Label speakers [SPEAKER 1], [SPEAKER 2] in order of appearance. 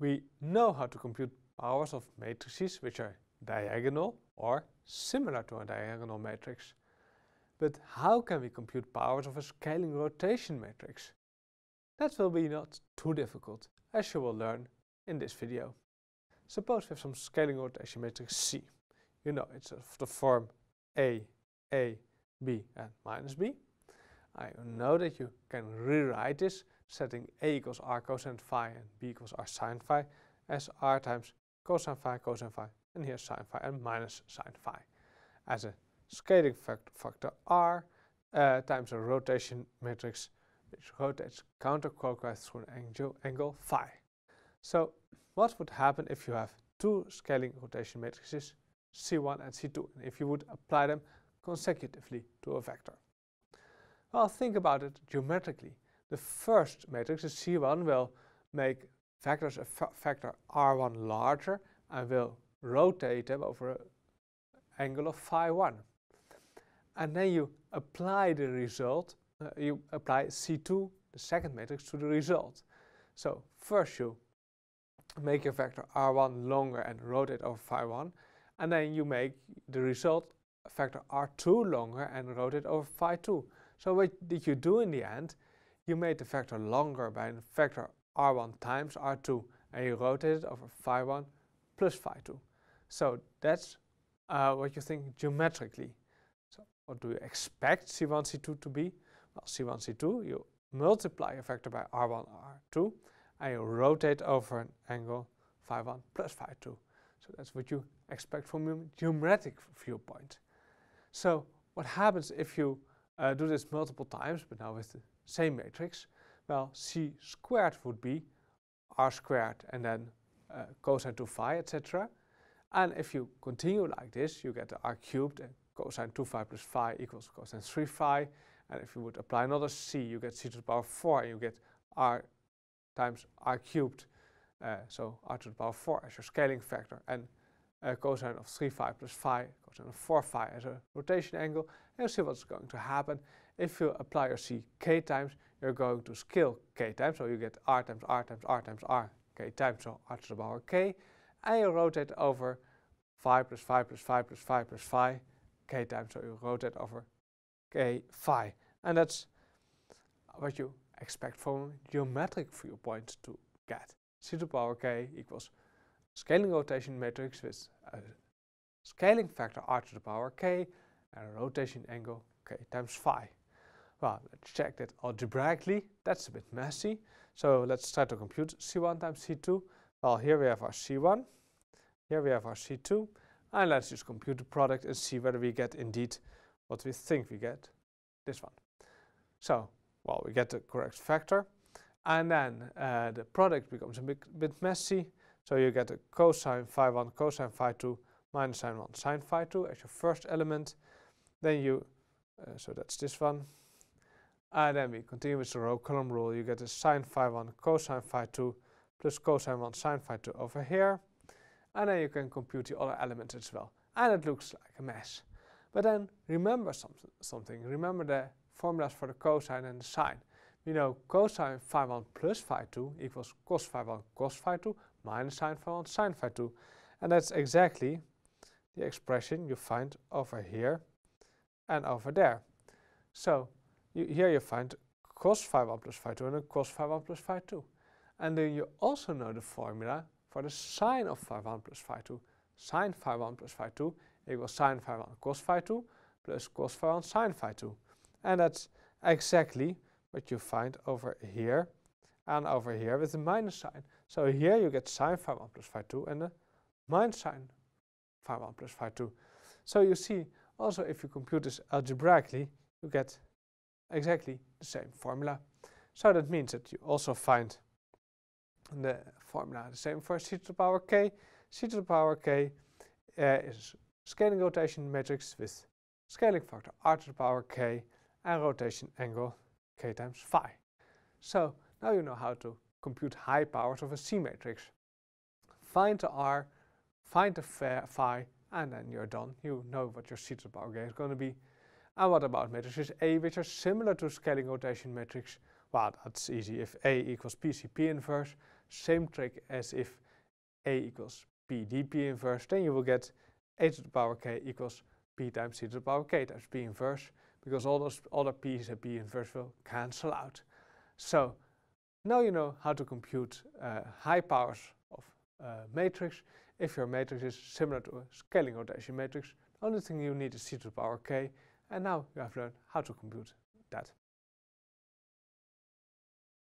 [SPEAKER 1] We know how to compute powers of matrices which are diagonal or similar to a diagonal matrix. But how can we compute powers of a scaling rotation matrix? That will be not too difficult, as you will learn in this video. Suppose we have some scaling rotation matrix C. You know, it's of the form A, A, B and minus B. I know that you can rewrite this setting A equals r cosine phi and B equals r sine phi as r times cosine phi cosine phi and here sine phi and minus sine phi as a scaling fact factor r uh, times a rotation matrix which rotates counterclockwise through an angle, angle phi. So what would happen if you have two scaling rotation matrices C1 and C2 and if you would apply them consecutively to a vector? Well, think about it geometrically the first matrix, the C1, will make factors of uh, factor R1 larger and will rotate them over an angle of phi 1. And then you apply the result, uh, you apply C2, the second matrix, to the result. So first you make your vector R1 longer and rotate over phi 1, and then you make the result vector R2 longer and rotate over phi 2. So what did you do in the end? you made the vector longer by the vector r1 times r2 and you rotate it over phi1 plus phi2. So that's uh, what you think geometrically. So what do you expect C1, C2 to be? Well, C1, C2, you multiply a vector by R1, R2 and you rotate over an angle phi1 plus phi2. So that's what you expect from a geometric viewpoint. So what happens if you uh, do this multiple times, but now with the same matrix, well, c squared would be r squared and then uh, cosine 2 phi, etc. And if you continue like this, you get the r cubed and cosine 2 phi plus phi equals cosine 3 phi. And if you would apply another c, you get c to the power 4 and you get r times r cubed. Uh, so r to the power 4 as your scaling factor and uh, cosine of 3 phi plus phi, cosine of 4 phi as a rotation angle, and see what's going to happen. If you apply your C k times, you're going to scale k times, so you get r times r times r times r k times, so r to the power k, and you rotate over 5 plus 5 plus 5 plus 5 plus phi k times, so you rotate over k phi. And that's what you expect from geometric viewpoint to get. c to the power k equals scaling rotation matrix with a scaling factor r to the power k and a rotation angle, okay, times phi. Well, let's check that algebraically. That's a bit messy. So let's try to compute C1 times C2. Well, here we have our C1. Here we have our C2. And let's just compute the product and see whether we get indeed what we think we get, this one. So, well, we get the correct factor. And then uh, the product becomes a bit, bit messy. So you get a cosine phi 1, cosine phi 2, minus sine 1, sine phi 2 as your first element. Then you, uh, so that's this one. And then we continue with the row column rule. You get a sine phi 1 cosine phi 2 plus cosine 1 sine phi 2 over here. And then you can compute the other elements as well. And it looks like a mess. But then remember some, something. Remember the formulas for the cosine and the sine. We know cosine phi 1 plus phi 2 equals cos phi 1 cos phi 2 minus sine phi 1 sine phi 2. And that's exactly the expression you find over here and over there. So you, here you find cos phi 1 plus phi 2 and cos phi 1 plus phi 2. And then you also know the formula for the sine of phi 1 plus phi 2. Sine phi 1 plus phi 2 equals sine phi 1 cos phi 2 plus cos phi 1 sine phi 2. And that's exactly what you find over here and over here with the minus sign. So here you get sine phi 1 plus phi 2 and the minus sign phi 1 plus phi 2. So you see also, if you compute this algebraically, you get exactly the same formula. So that means that you also find the formula the same for c to the power k. c to the power k uh, is scaling rotation matrix with scaling factor r to the power k and rotation angle k times phi. So now you know how to compute high powers of a C matrix. Find the r, find the phi, and then you're done. You know what your seated power gate is going to be. And what about matrices A, which are similar to scaling rotation matrix? Well, that's easy. If A equals PCP inverse, same trick as if A equals PDP inverse, then you will get A to the power K equals P times C to the power K times P inverse, because all those other P's and P inverse will cancel out. So now you know how to compute uh, high powers of uh, matrix if your matrix is similar to a scaling rotation matrix, the only thing you need is c to the power k, and now you have learned how to compute that.